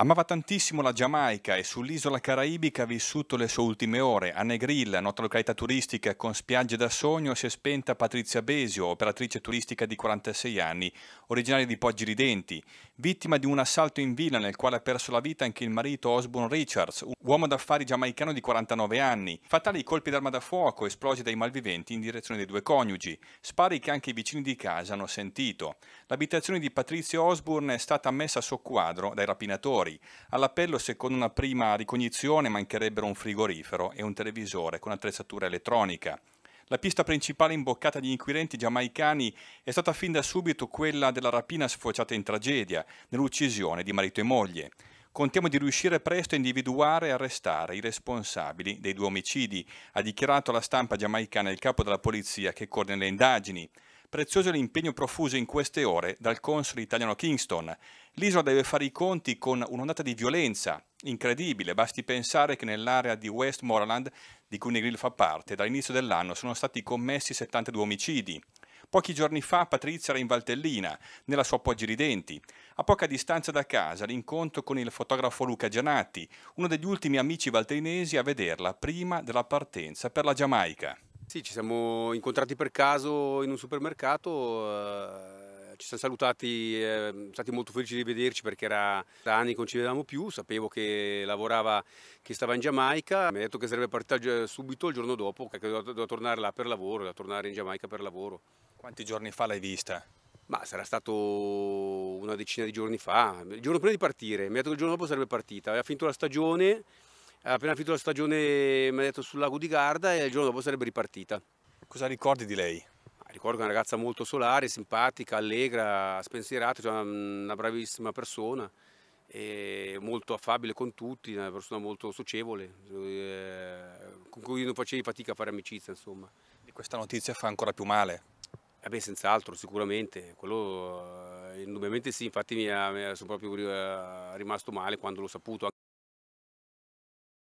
Amava tantissimo la Giamaica e sull'isola caraibica ha vissuto le sue ultime ore. A Negril, nota località turistica con spiagge da sogno, si è spenta Patrizia Besio, operatrice turistica di 46 anni, originaria di Poggi Ridenti, vittima di un assalto in villa nel quale ha perso la vita anche il marito Osborne Richards, un uomo d'affari giamaicano di 49 anni. Fatali colpi d'arma da fuoco esplosi dai malviventi in direzione dei due coniugi, spari che anche i vicini di casa hanno sentito. L'abitazione di Patrizio Osborne è stata messa a soqquadro dai rapinatori. All'appello, secondo una prima ricognizione, mancherebbero un frigorifero e un televisore con attrezzatura elettronica. La pista principale imboccata di inquirenti giamaicani è stata fin da subito quella della rapina sfociata in tragedia, nell'uccisione di marito e moglie. Contiamo di riuscire presto a individuare e arrestare i responsabili dei due omicidi, ha dichiarato la stampa giamaicana il capo della polizia che coordina le indagini. Prezioso l'impegno profuso in queste ore dal console italiano Kingston. L'isola deve fare i conti con un'ondata di violenza incredibile, basti pensare che nell'area di Westmoreland, di cui Negril fa parte, dall'inizio dell'anno sono stati commessi 72 omicidi. Pochi giorni fa Patrizia era in Valtellina, nella sua Poggi Ridenti. A poca distanza da casa l'incontro con il fotografo Luca Gianatti, uno degli ultimi amici valtellinesi a vederla prima della partenza per la Giamaica. Sì, ci siamo incontrati per caso in un supermercato. Eh ci siamo salutati, eh, stati molto felici di vederci perché era da anni che non ci vedevamo più, sapevo che lavorava, che stava in Giamaica, mi ha detto che sarebbe partita subito il giorno dopo, che doveva tornare là per lavoro, doveva tornare in Giamaica per lavoro. Quanti giorni fa l'hai vista? Ma sarà stato una decina di giorni fa, il giorno prima di partire, mi ha detto che il giorno dopo sarebbe partita, aveva finito la stagione, appena finito la stagione mi ha detto sul lago di Garda e il giorno dopo sarebbe ripartita. Cosa ricordi di lei? Ricordo una ragazza molto solare, simpatica, allegra, spensierata, cioè una bravissima persona, molto affabile con tutti, una persona molto socievole, eh, con cui non facevi fatica a fare amicizia. Insomma. E questa notizia fa ancora più male? Eh beh, senz'altro, sicuramente. Quello, eh, indubbiamente sì, infatti mi, ha, mi sono proprio eh, rimasto male quando l'ho saputo.